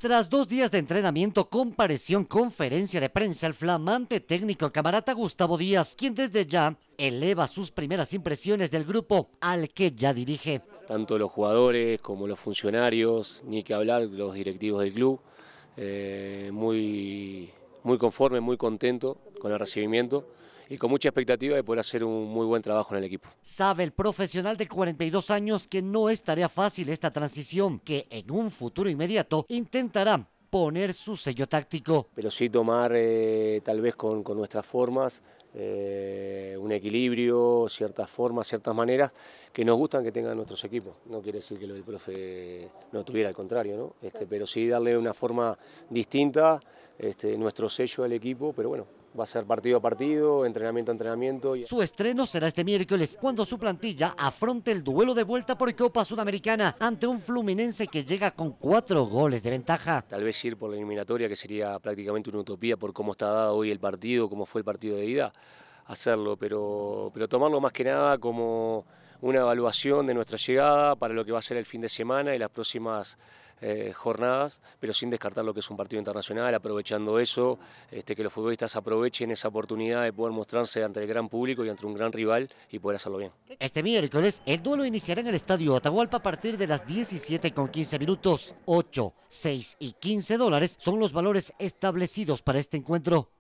Tras dos días de entrenamiento, en conferencia de prensa, el flamante técnico camarata Gustavo Díaz, quien desde ya eleva sus primeras impresiones del grupo al que ya dirige. Tanto los jugadores como los funcionarios, ni que hablar los directivos del club, eh, muy, muy conforme, muy contento con el recibimiento y con mucha expectativa de poder hacer un muy buen trabajo en el equipo. Sabe el profesional de 42 años que no es tarea fácil esta transición, que en un futuro inmediato intentará poner su sello táctico. Pero sí tomar eh, tal vez con, nuestras formas eh, un equilibrio, ciertas formas, ciertas maneras que nos gustan que tengan nuestros equipos. No quiere decir que lo del profe no tuviera, al contrario, ¿no? Este, pero sí darle una forma distinta este, nuestro sello del equipo, pero bueno, va a ser partido a partido, entrenamiento a entrenamiento. Su estreno será este miércoles, cuando su plantilla afronte el duelo de vuelta por Copa Sudamericana ante un Fluminense que llega con cuatro goles de ventaja. Tal vez ir por la eliminatoria, que sería prácticamente una utopía por cómo está dado hoy el partido, cómo fue el partido de ida, hacerlo, pero, pero tomarlo más que nada como una evaluación de nuestra llegada para lo que va a ser el fin de semana y las próximas eh, jornadas, pero sin descartar lo que es un partido internacional, aprovechando eso, este, que los futbolistas aprovechen esa oportunidad de poder mostrarse ante el gran público y ante un gran rival y poder hacerlo bien. Este miércoles el duelo iniciará en el Estadio Atahualpa a partir de las 17 con 15 minutos, 8, 6 y 15 dólares son los valores establecidos para este encuentro.